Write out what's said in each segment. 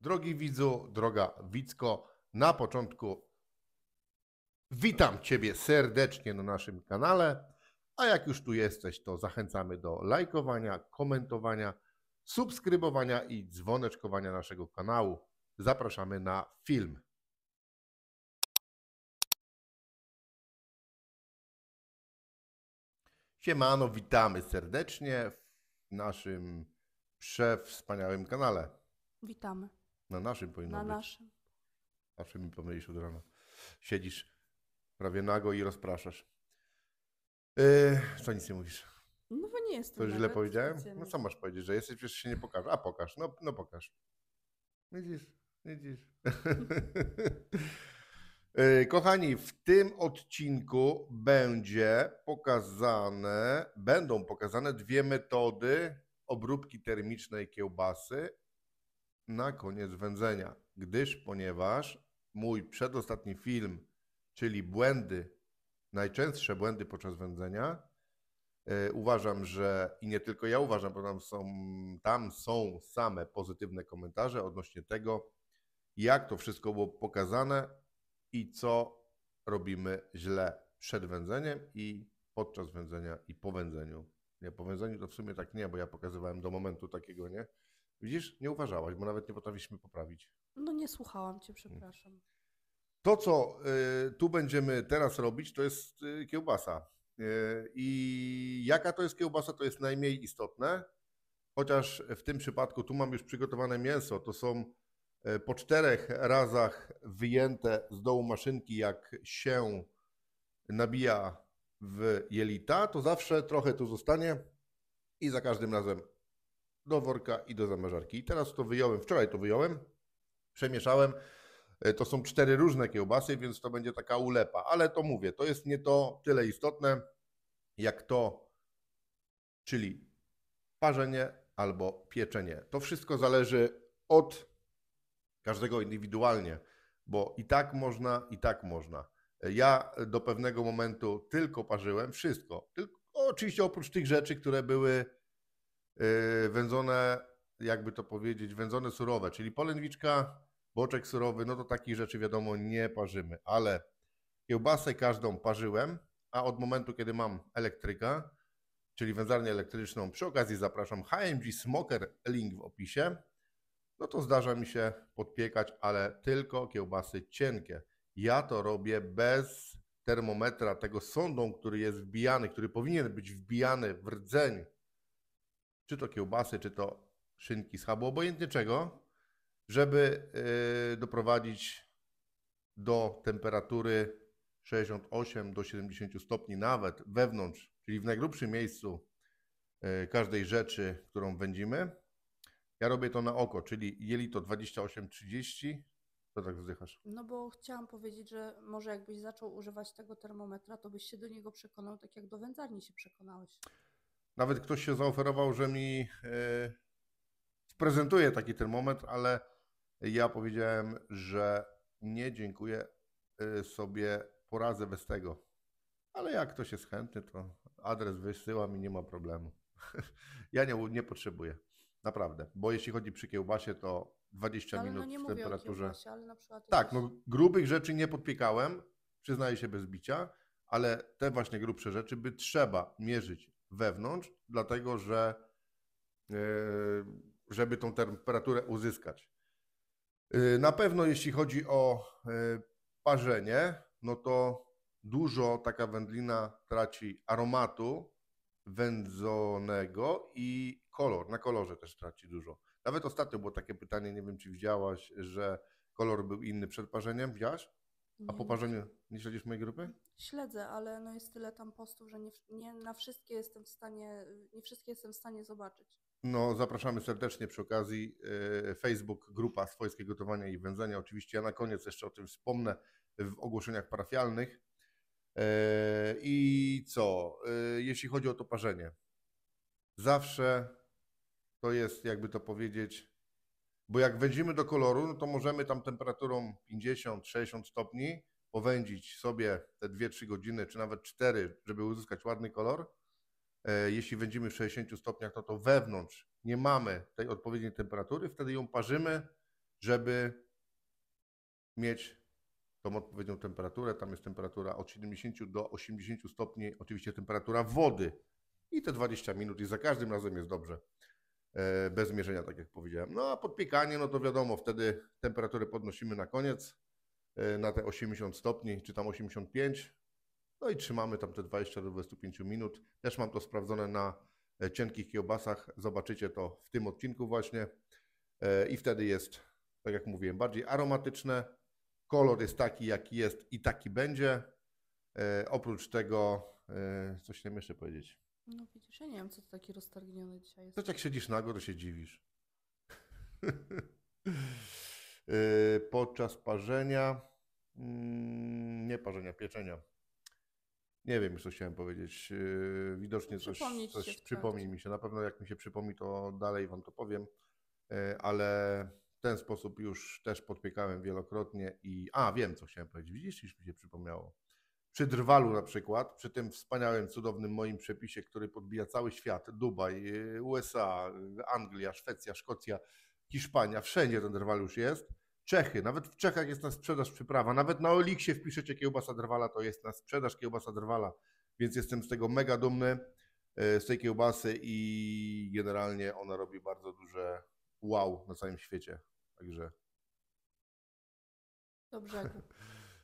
Drogi widzu, droga widzko, na początku witam Ciebie serdecznie na naszym kanale, a jak już tu jesteś, to zachęcamy do lajkowania, komentowania, subskrybowania i dzwoneczkowania naszego kanału. Zapraszamy na film. Siemano, witamy serdecznie w naszym przewspaniałym kanale. Witamy. Na naszym powinno Na być. naszym. Zawsze mi pomylisz od rana. Siedzisz prawie nago i rozpraszasz. Yy, co nic nie mówisz? No bo nie jest to. To źle powiedziałem? No co masz powiedzieć, że jesteś, przecież się nie pokażę A pokaż, no, no pokaż. Widzisz, widzisz. Yy, kochani, w tym odcinku będzie pokazane, będą pokazane dwie metody obróbki termicznej kiełbasy na koniec wędzenia, gdyż ponieważ mój przedostatni film, czyli błędy, najczęstsze błędy podczas wędzenia, yy, uważam, że i nie tylko ja uważam, bo tam są, tam są same pozytywne komentarze odnośnie tego, jak to wszystko było pokazane i co robimy źle przed wędzeniem i podczas wędzenia i po wędzeniu. Nie, po wędzeniu to w sumie tak nie, bo ja pokazywałem do momentu takiego, nie? Widzisz, nie uważałaś, bo nawet nie potrafiliśmy poprawić. No nie słuchałam cię, przepraszam. To, co y, tu będziemy teraz robić, to jest y, kiełbasa. Y, I jaka to jest kiełbasa, to jest najmniej istotne. Chociaż w tym przypadku tu mam już przygotowane mięso. To są y, po czterech razach wyjęte z dołu maszynki, jak się nabija w jelita, to zawsze trochę tu zostanie i za każdym razem do worka i do zamrażarki. I teraz to wyjąłem, wczoraj to wyjąłem, przemieszałem. E, to są cztery różne kiełbasy, więc to będzie taka ulepa. Ale to mówię, to jest nie to tyle istotne, jak to, czyli parzenie albo pieczenie. To wszystko zależy od każdego indywidualnie, bo i tak można, i tak można. E, ja do pewnego momentu tylko parzyłem wszystko. Tylko, oczywiście oprócz tych rzeczy, które były Y, wędzone, jakby to powiedzieć, wędzone surowe, czyli polędwiczka, boczek surowy, no to takich rzeczy wiadomo nie parzymy, ale kiełbasę każdą parzyłem, a od momentu, kiedy mam elektryka, czyli wędzarnię elektryczną, przy okazji zapraszam HMG Smoker, link w opisie, no to zdarza mi się podpiekać, ale tylko kiełbasy cienkie. Ja to robię bez termometra, tego sondą, który jest wbijany, który powinien być wbijany w rdzeń czy to kiełbasy, czy to szynki z hubu, obojętnie czego, żeby y, doprowadzić do temperatury 68 do 70 stopni nawet wewnątrz, czyli w najgrubszym miejscu y, każdej rzeczy, którą wędzimy. Ja robię to na oko, czyli to 28-30. To tak wzdychasz. No bo chciałam powiedzieć, że może jakbyś zaczął używać tego termometra, to byś się do niego przekonał, tak jak do wędzarni się przekonałeś. Nawet ktoś się zaoferował, że mi e, prezentuje taki termometr, ale ja powiedziałem, że nie dziękuję e, sobie, poradzę bez tego. Ale jak ktoś jest chętny, to adres wysyłam i nie ma problemu. ja nie, nie potrzebuję. Naprawdę. Bo jeśli chodzi przy kiełbasie, to 20 ale no minut no nie w temperaturze. Kiełbasie, ale na przykład tak, no grubych rzeczy nie podpiekałem, przyznaję się bez bicia, ale te właśnie grubsze rzeczy by trzeba mierzyć wewnątrz, dlatego że e, żeby tą temperaturę uzyskać. E, na pewno jeśli chodzi o e, parzenie, no to dużo taka wędlina traci aromatu wędzonego i kolor. Na kolorze też traci dużo. Nawet ostatnio było takie pytanie, nie wiem czy widziałaś, że kolor był inny przed parzeniem, widziałaś? A po mm. parzeniu nie śledzisz mojej grupy? Śledzę, ale no jest tyle tam postów, że nie, nie na wszystkie jestem w stanie, nie wszystkie jestem w stanie zobaczyć. No, zapraszamy serdecznie przy okazji e, Facebook grupa Swojskie Gotowania i Wędzenia. Oczywiście ja na koniec jeszcze o tym wspomnę w ogłoszeniach parafialnych. E, I co? E, jeśli chodzi o to parzenie, zawsze to jest, jakby to powiedzieć, bo jak wędzimy do koloru, no to możemy tam temperaturą 50-60 stopni powędzić sobie te 2-3 godziny, czy nawet 4, żeby uzyskać ładny kolor. E, jeśli wędzimy w 60 stopniach, to to wewnątrz nie mamy tej odpowiedniej temperatury, wtedy ją parzymy, żeby mieć tą odpowiednią temperaturę. Tam jest temperatura od 70 do 80 stopni, oczywiście temperatura wody. I te 20 minut i za każdym razem jest dobrze. E, bez mierzenia, tak jak powiedziałem. No a podpiekanie, no to wiadomo, wtedy temperaturę podnosimy na koniec, e, na te 80 stopni, czy tam 85, no i trzymamy tam te 20 do 25 minut. Też mam to sprawdzone na e, cienkich kiełbasach, zobaczycie to w tym odcinku właśnie. I wtedy jest, tak jak mówiłem, bardziej aromatyczne. Kolor jest taki, jaki jest i taki będzie. Oprócz tego, coś chciałem jeszcze powiedzieć. No widzisz, ja nie wiem, co to taki roztargniony dzisiaj jest. To jak siedzisz nago, to się dziwisz. Y, podczas parzenia, mm, nie parzenia, pieczenia. Nie wiem co chciałem powiedzieć. Y, widocznie coś, coś przypomni mi się. Na pewno jak mi się przypomni, to dalej wam to powiem. Y, ale w ten sposób już też podpiekałem wielokrotnie i... A, wiem, co chciałem powiedzieć. Widzisz, iż mi się przypomniało przy drwalu na przykład, przy tym wspaniałym, cudownym moim przepisie, który podbija cały świat, Dubaj, y, USA, y, Anglia, Szwecja, Szkocja, Hiszpania, wszędzie ten drwal już jest. Czechy, nawet w Czechach jest na sprzedaż przyprawa, nawet na Oliksie wpiszecie kiełbasa drwala, to jest na sprzedaż kiełbasa drwala, więc jestem z tego mega dumny, y, z tej kiełbasy i generalnie ona robi bardzo duże wow na całym świecie, także... Dobrze.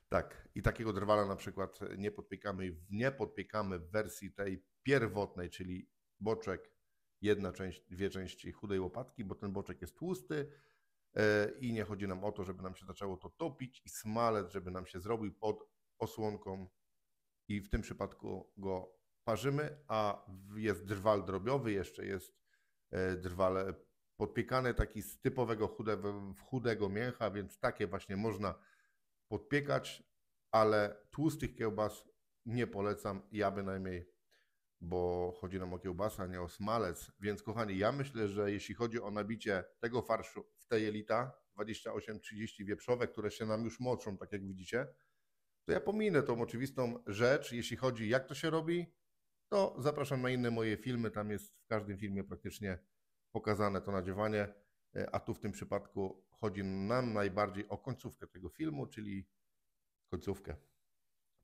Tak, i takiego drwala na przykład nie podpiekamy, nie podpiekamy w wersji tej pierwotnej, czyli boczek, jedna część, dwie części chudej łopatki, bo ten boczek jest tłusty e, i nie chodzi nam o to, żeby nam się zaczęło to topić i smalec, żeby nam się zrobił pod osłonką i w tym przypadku go parzymy, a jest drwal drobiowy, jeszcze jest e, drwal podpiekany taki z typowego chudego, chudego mięcha, więc takie właśnie można podpiekać, ale tłustych kiełbas nie polecam, ja bynajmniej, bo chodzi nam o kiełbasa, a nie o smalec. Więc kochani, ja myślę, że jeśli chodzi o nabicie tego farszu w te jelita, 28-30 wieprzowe, które się nam już moczą, tak jak widzicie, to ja pominę tą oczywistą rzecz. Jeśli chodzi jak to się robi, to zapraszam na inne moje filmy. Tam jest w każdym filmie praktycznie pokazane to nadziewanie, e, a tu w tym przypadku chodzi nam najbardziej o końcówkę tego filmu, czyli końcówkę.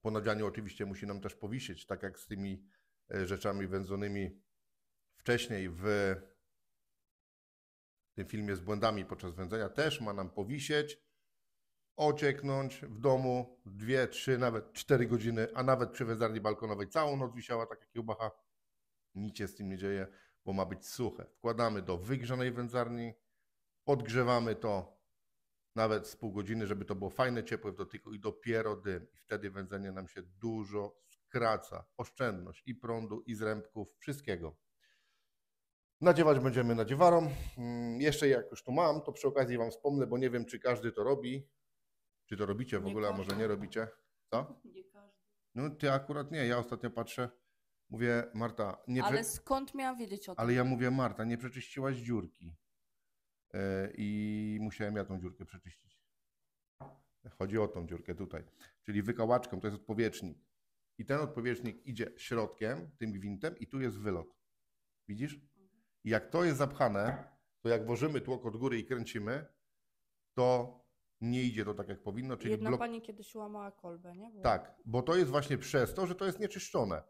Po nadzianiu oczywiście musi nam też powisieć, tak jak z tymi e, rzeczami wędzonymi wcześniej w tym filmie z błędami podczas wędzenia, też ma nam powisieć, ocieknąć w domu dwie, trzy, nawet cztery godziny, a nawet przy wędzarni balkonowej całą noc wisiała taka kiełbacha. Nic się z tym nie dzieje, bo ma być suche. Wkładamy do wygrzanej wędzarni, Podgrzewamy to nawet z pół godziny, żeby to było fajne, ciepłe w dotyku i dopiero dym. I wtedy wędzenie nam się dużo skraca. Oszczędność i prądu, i zrębków, wszystkiego. Nadziewać będziemy nadziewarą. Mm, jeszcze jak już tu mam, to przy okazji Wam wspomnę, bo nie wiem, czy każdy to robi. Czy to robicie w nie ogóle, każdy. a może nie robicie? Co? Nie każdy. No ty akurat nie. Ja ostatnio patrzę, mówię Marta... Nie Ale prze... skąd miała wiedzieć o tym? Ale ja mówię Marta, nie przeczyściłaś dziurki. E, i musiałem ja tą dziurkę przeczyścić. Chodzi o tą dziurkę tutaj. Czyli wykałaczką, to jest odpowietrznik. I ten odpowietrznik idzie środkiem, tym gwintem i tu jest wylot. Widzisz? I jak to jest zapchane, to jak włożymy tłok od góry i kręcimy, to nie idzie to tak, jak powinno. Czyli Jedna blok... pani kiedyś łamała kolbę, nie? Bo... Tak, bo to jest właśnie przez to, że to jest nieczyszczone.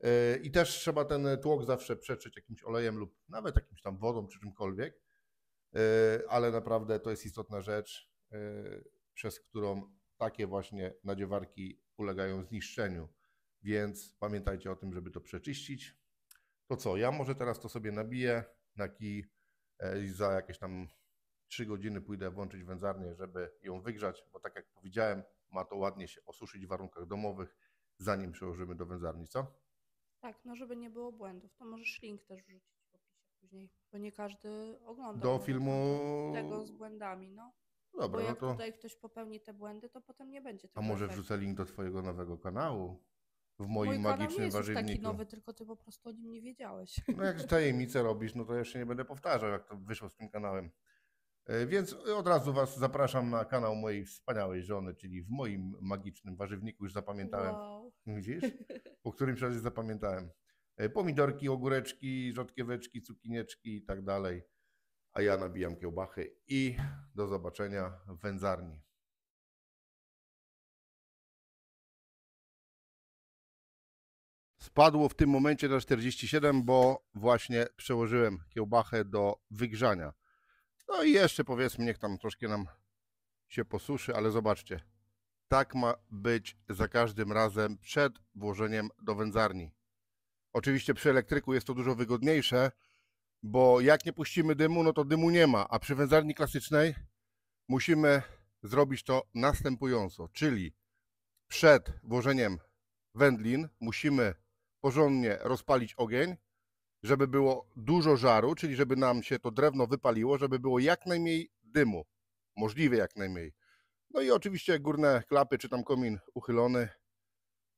Yy, I też trzeba ten tłok zawsze przetrzeć jakimś olejem lub nawet jakimś tam wodą czy czymkolwiek, E, ale naprawdę to jest istotna rzecz, e, przez którą takie właśnie nadziewarki ulegają zniszczeniu. Więc pamiętajcie o tym, żeby to przeczyścić. To co, ja może teraz to sobie nabiję na kij e, i za jakieś tam 3 godziny pójdę włączyć wędzarnię, żeby ją wygrzać, bo tak jak powiedziałem, ma to ładnie się osuszyć w warunkach domowych, zanim przełożymy do wędzarni, co? Tak, no żeby nie było błędów, to możesz link też wrzucić później, bo nie każdy ogląda. Do filmu... Tego z błędami, no. Dobra, bo no jak no to... tutaj ktoś popełni te błędy, to potem nie będzie tego A może wrzucę link do twojego nowego kanału? W moim Mój magicznym nie warzywniku. jest taki nowy, tylko ty po prostu o nim nie wiedziałeś. No jak tajemnicę robisz, no to jeszcze nie będę powtarzał, jak to wyszło z tym kanałem. E, więc od razu Was zapraszam na kanał mojej wspaniałej żony, czyli w moim magicznym warzywniku już zapamiętałem. Wow. Widzisz? Po którymś czasie zapamiętałem. E, pomidorki, ogóreczki, rzodkieweczki, cukinieczki i tak dalej. A ja nabijam kiełbachy i do zobaczenia w wędzarni. Spadło w tym momencie na 47, bo właśnie przełożyłem kiełbachę do wygrzania. No i jeszcze powiedzmy, niech tam troszkę nam się posuszy, ale zobaczcie. Tak ma być za każdym razem przed włożeniem do wędzarni. Oczywiście przy elektryku jest to dużo wygodniejsze, bo jak nie puścimy dymu, no to dymu nie ma, a przy wędzarni klasycznej musimy zrobić to następująco, czyli przed włożeniem wędlin musimy porządnie rozpalić ogień, żeby było dużo żaru, czyli żeby nam się to drewno wypaliło, żeby było jak najmniej dymu, możliwie jak najmniej. No i oczywiście górne klapy czy tam komin uchylony,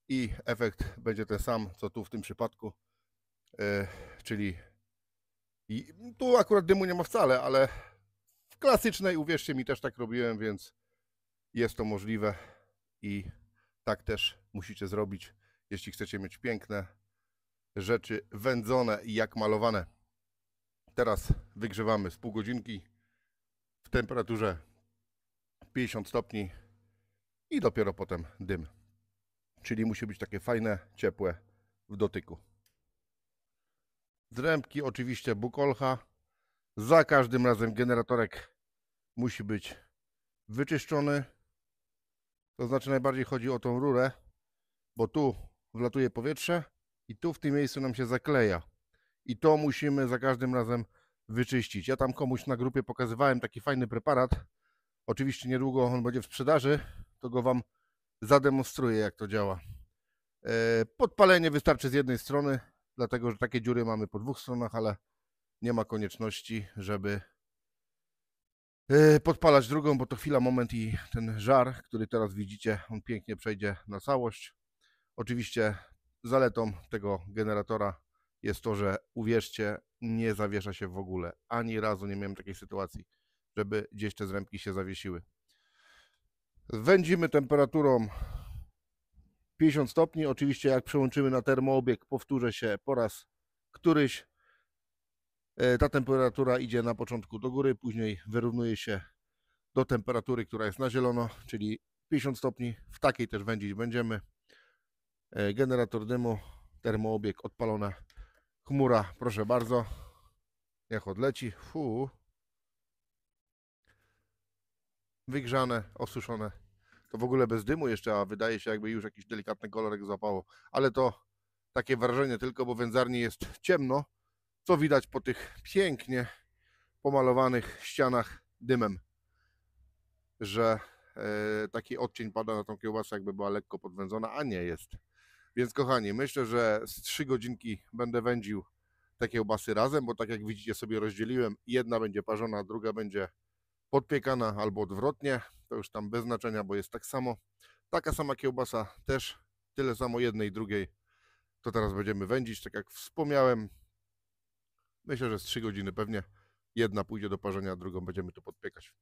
i efekt będzie ten sam, co tu w tym przypadku, e, czyli i tu akurat dymu nie ma wcale, ale w klasycznej, uwierzcie mi, też tak robiłem, więc jest to możliwe i tak też musicie zrobić, jeśli chcecie mieć piękne rzeczy wędzone i jak malowane. Teraz wygrzewamy z pół godzinki w temperaturze 50 stopni i dopiero potem dym czyli musi być takie fajne, ciepłe w dotyku. Drębki oczywiście bukolcha. Za każdym razem generatorek musi być wyczyszczony. To znaczy najbardziej chodzi o tą rurę, bo tu wlatuje powietrze i tu w tym miejscu nam się zakleja. I to musimy za każdym razem wyczyścić. Ja tam komuś na grupie pokazywałem taki fajny preparat. Oczywiście niedługo on będzie w sprzedaży, to go Wam zademonstruję, jak to działa. E, podpalenie wystarczy z jednej strony, dlatego że takie dziury mamy po dwóch stronach, ale nie ma konieczności, żeby e, podpalać drugą, bo to chwila, moment i ten żar, który teraz widzicie, on pięknie przejdzie na całość. Oczywiście zaletą tego generatora jest to, że uwierzcie, nie zawiesza się w ogóle. Ani razu nie miałem takiej sytuacji, żeby gdzieś te zrębki się zawiesiły. Wędzimy temperaturą 50 stopni. Oczywiście jak przełączymy na termoobieg, powtórzę się po raz któryś. E, ta temperatura idzie na początku do góry, później wyrównuje się do temperatury, która jest na zielono, czyli 50 stopni. W takiej też wędzić będziemy. E, generator dymu, termoobieg odpalona, chmura, proszę bardzo. Jak odleci, fuu. wygrzane, osuszone. To w ogóle bez dymu jeszcze, a wydaje się jakby już jakiś delikatny kolorek złapało. Ale to takie wrażenie tylko, bo wędzarni jest ciemno, co widać po tych pięknie pomalowanych ścianach dymem, że e, taki odcień pada na tą kiełbasę, jakby była lekko podwędzona, a nie jest. Więc kochani, myślę, że z 3 godzinki będę wędził te kiełbasy razem, bo tak jak widzicie sobie rozdzieliłem, jedna będzie parzona, druga będzie podpiekana albo odwrotnie, to już tam bez znaczenia, bo jest tak samo. Taka sama kiełbasa też, tyle samo jednej i drugiej. To teraz będziemy wędzić, tak jak wspomniałem. Myślę, że z 3 godziny pewnie. Jedna pójdzie do parzenia, drugą będziemy tu podpiekać.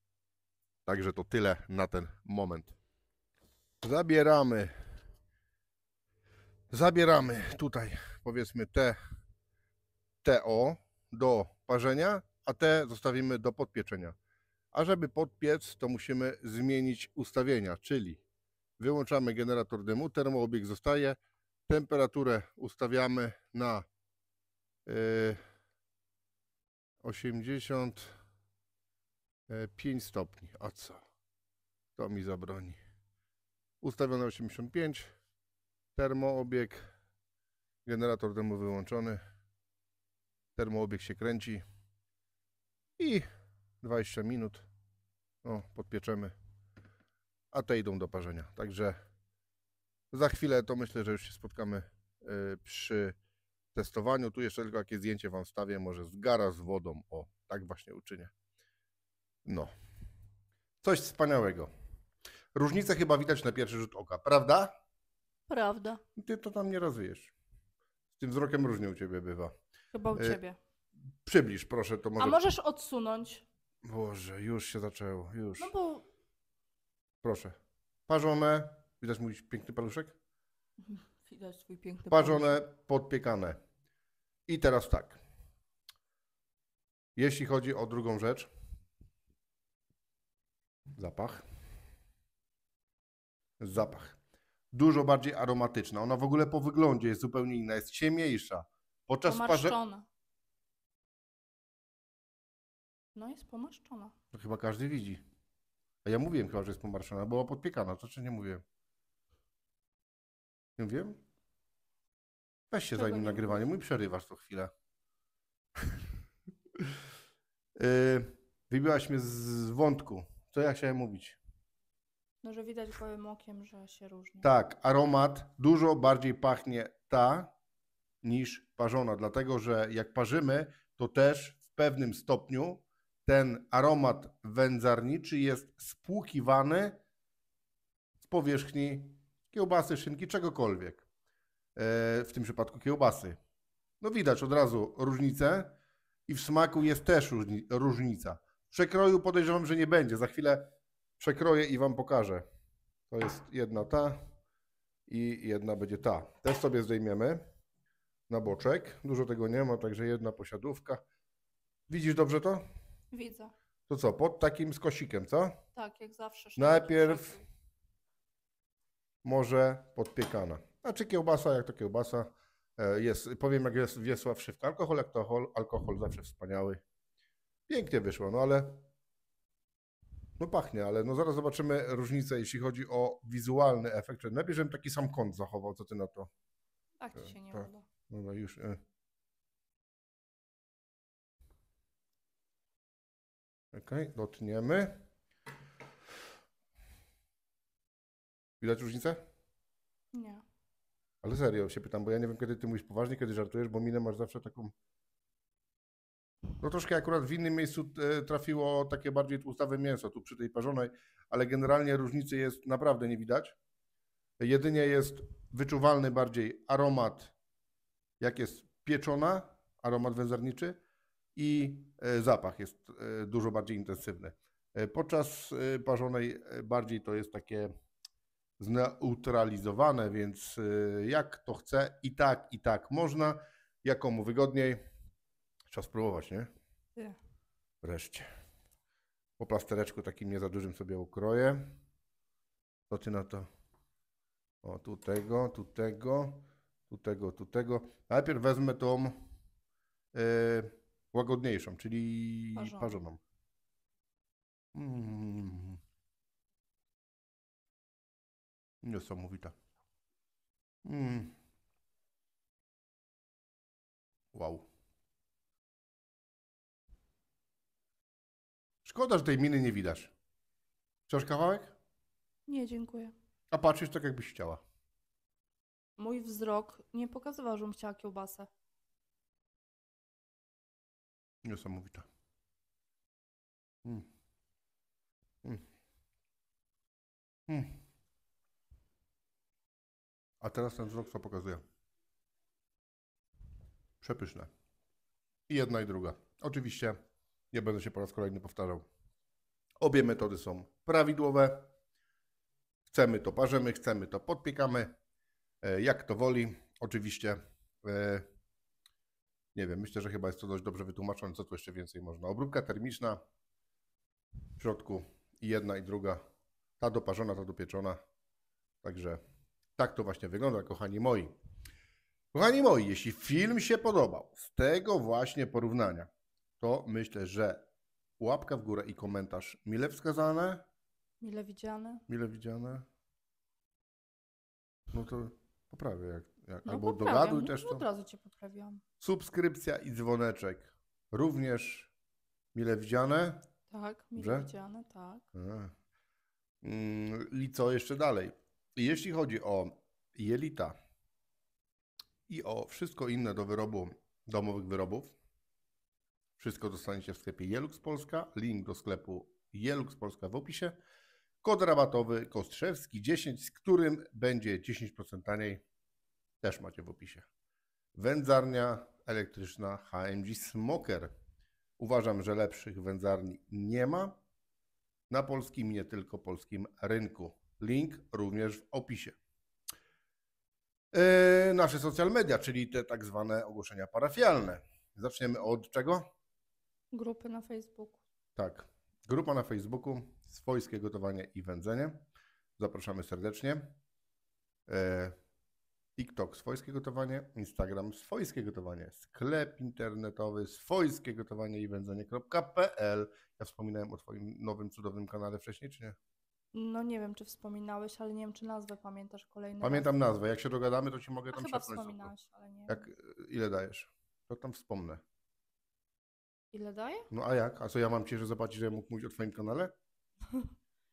Także to tyle na ten moment. Zabieramy. Zabieramy tutaj powiedzmy te TO do parzenia, a te zostawimy do podpieczenia. A żeby podpiec, to musimy zmienić ustawienia, czyli wyłączamy generator dymu, termoobieg zostaje, temperaturę ustawiamy na 85 e, e, stopni. A co? To mi zabroni. Ustawione 85. Termoobieg. Generator dymu wyłączony. Termoobieg się kręci. I 20 minut no, podpieczemy, a te idą do parzenia. Także za chwilę to myślę, że już się spotkamy y, przy testowaniu. Tu jeszcze tylko jakieś zdjęcie Wam wstawię, może zgara z wodą. O, tak właśnie uczynię. No. Coś wspaniałego. Różnicę chyba widać na pierwszy rzut oka, prawda? Prawda. Ty to tam nie rozwiesz. Z tym wzrokiem różnie u Ciebie bywa. Chyba u e, Ciebie. E, przybliż proszę, to może... A możesz odsunąć. Boże, już się zaczęło, już. No bo... Proszę. Parzone, widać mój piękny paluszek? Widać twój piękny Parzone, paluszek. podpiekane. I teraz tak. Jeśli chodzi o drugą rzecz, zapach. Zapach. Dużo bardziej aromatyczna. Ona w ogóle po wyglądzie jest zupełnie inna, jest ciemniejsza. Podczas parze... No jest pomarszczona. To no, chyba każdy widzi. A ja mówiłem chyba, że jest pomarszczona. Była podpiekana, to czy znaczy nie mówiłem? Nie wiem? Weź się zajmij nagrywaniem Mój przerywasz to chwilę. Y, wybiłaś mnie z wątku. Co ja chciałem mówić? No, że widać gołym okiem, że się różni. Tak, aromat dużo bardziej pachnie ta niż parzona, dlatego że jak parzymy, to też w pewnym stopniu ten aromat wędzarniczy jest spłukiwany z powierzchni kiełbasy, szynki, czegokolwiek. E, w tym przypadku kiełbasy. No widać od razu różnicę i w smaku jest też różnica. Przekroju podejrzewam, że nie będzie. Za chwilę przekroję i Wam pokażę. To jest jedna ta i jedna będzie ta. Też sobie zdejmiemy na boczek. Dużo tego nie ma, także jedna posiadówka. Widzisz dobrze to? Widzę. To co, pod takim skosikiem, co? Tak, jak zawsze. Najpierw może podpiekana. Znaczy kiełbasa, jak to kiełbasa. E, jest, powiem, jak jest Wiesław Szywka. Alkohol, alkohol, alkohol zawsze wspaniały. Pięknie wyszło, no ale no pachnie, ale no zaraz zobaczymy różnicę, jeśli chodzi o wizualny efekt. Najpierw, żebym taki sam kąt zachował, co ty na to. Tak ci się nie e, tak. uda. No, no już. Y OK, dotniemy. Widać różnicę? Nie. Ale serio się pytam, bo ja nie wiem, kiedy ty mówisz poważnie, kiedy żartujesz, bo minę masz zawsze taką... No troszkę akurat w innym miejscu e, trafiło takie bardziej tłustawe mięso, tu przy tej parzonej, ale generalnie różnicy jest naprawdę nie widać. Jedynie jest wyczuwalny bardziej aromat, jak jest pieczona, aromat wędzarniczy, i e, zapach jest e, dużo bardziej intensywny. E, podczas parzonej bardziej to jest takie zneutralizowane, więc jak to chce, i tak, i tak można. Jak mu wygodniej, trzeba spróbować, nie? Yeah. Wreszcie. Po plastereczku takim nie za dużym sobie ukroję. Co ty na to? O, tu tego, tu tego, tu tego, tu tego. Najpierw wezmę tą yy, Łagodniejszą, czyli parzoną. parzoną. Mm. Niesamowite. Mm. Wow. Szkoda, że tej miny nie widać. Chcesz kawałek? Nie, dziękuję. A patrzysz tak, jakbyś chciała. Mój wzrok nie pokazywał, żebym chciała kiełbasę. Niesamowite. Mm. Mm. A teraz ten wzrok co pokazuje? Przepyszne. I jedna i druga. Oczywiście nie będę się po raz kolejny powtarzał. Obie metody są prawidłowe. Chcemy to parzymy, chcemy to podpiekamy. E, jak to woli. Oczywiście e, nie wiem, myślę, że chyba jest to dość dobrze wytłumaczone, co tu jeszcze więcej można. Obróbka termiczna w środku i jedna i druga, ta doparzona, ta dopieczona. Także tak to właśnie wygląda, kochani moi. Kochani moi, jeśli film się podobał z tego właśnie porównania, to myślę, że łapka w górę i komentarz mile wskazane. Mile widziane. Mile widziane. No to poprawię, jak jak, no, albo poprawiam. dogaduj no, też to. Od razu cię poprawiam. Subskrypcja i dzwoneczek. Również mile widziane. Tak, mile Dobrze? widziane, tak. Mm, I co jeszcze dalej? Jeśli chodzi o jelita i o wszystko inne do wyrobu domowych wyrobów, wszystko dostaniecie w sklepie Jelux Polska. Link do sklepu Jelux Polska w opisie. Kod rabatowy Kostrzewski 10, z którym będzie 10% taniej też macie w opisie. Wędzarnia elektryczna HMG Smoker. Uważam, że lepszych wędzarni nie ma na polskim, nie tylko polskim rynku. Link również w opisie. Yy, nasze social media, czyli te tak zwane ogłoszenia parafialne. Zaczniemy od czego? Grupy na Facebooku. Tak. Grupa na Facebooku Swojskie Gotowanie i Wędzenie. Zapraszamy serdecznie. Yy, TikTok swojskie gotowanie, Instagram swojskie gotowanie, sklep internetowy swojskie gotowanie i wędzenie.pl. Ja wspominałem o Twoim nowym cudownym kanale wcześniej, czy nie? No nie wiem, czy wspominałeś, ale nie wiem, czy nazwę pamiętasz kolejną. Pamiętam nazwę. nazwę. Jak się dogadamy, to ci mogę tam chyba wspominałeś, ale nie. Jak, ile dajesz? To tam wspomnę. Ile daję? No a jak? A co ja mam cię, że zobaczyć, że ja mógł mówić o twoim kanale?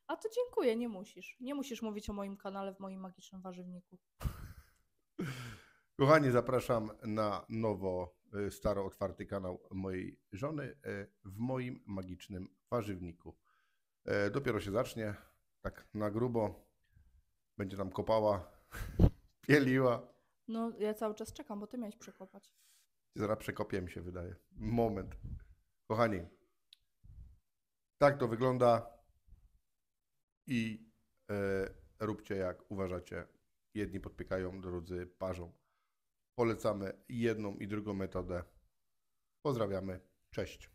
a to dziękuję, nie musisz. Nie musisz mówić o moim kanale w moim magicznym warzywniku. Kochani, zapraszam na nowo y, staro otwarty kanał mojej żony y, w moim magicznym warzywniku. Y, dopiero się zacznie, tak na grubo. Będzie tam kopała, pieliła. No, ja cały czas czekam, bo ty miałeś przekopać. Zaraz przekopię mi się wydaje. Moment. Kochani, tak to wygląda i e, róbcie jak uważacie. Jedni podpiekają, drudzy parzą. Polecamy jedną i drugą metodę. Pozdrawiamy. Cześć.